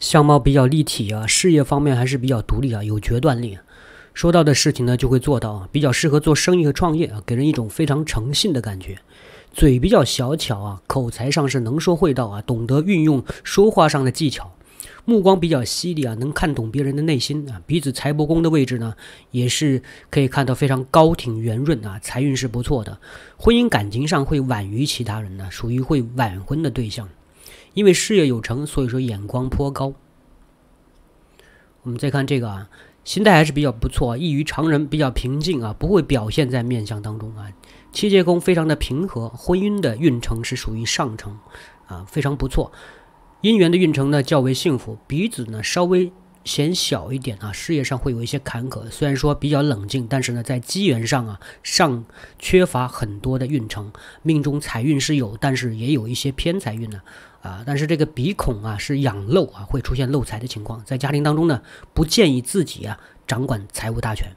相貌比较立体啊，事业方面还是比较独立啊，有决断力。说到的事情呢，就会做到啊。比较适合做生意和创业啊，给人一种非常诚信的感觉。嘴比较小巧啊，口才上是能说会道啊，懂得运用说话上的技巧。目光比较犀利啊，能看懂别人的内心啊。鼻子财帛宫的位置呢，也是可以看到非常高挺圆润啊，财运是不错的。婚姻感情上会晚于其他人呢，属于会晚婚的对象。因为事业有成，所以说眼光颇高。我们再看这个啊，心态还是比较不错，异于常人，比较平静啊，不会表现在面相当中啊。七节宫非常的平和，婚姻的运程是属于上乘啊，非常不错。姻缘的运程呢较为幸福，彼此呢稍微。显小一点啊，事业上会有一些坎坷。虽然说比较冷静，但是呢，在机缘上啊，尚缺乏很多的运程。命中财运是有，但是也有一些偏财运呢。啊，但是这个鼻孔啊是养漏啊，会出现漏财的情况。在家庭当中呢，不建议自己啊掌管财务大权。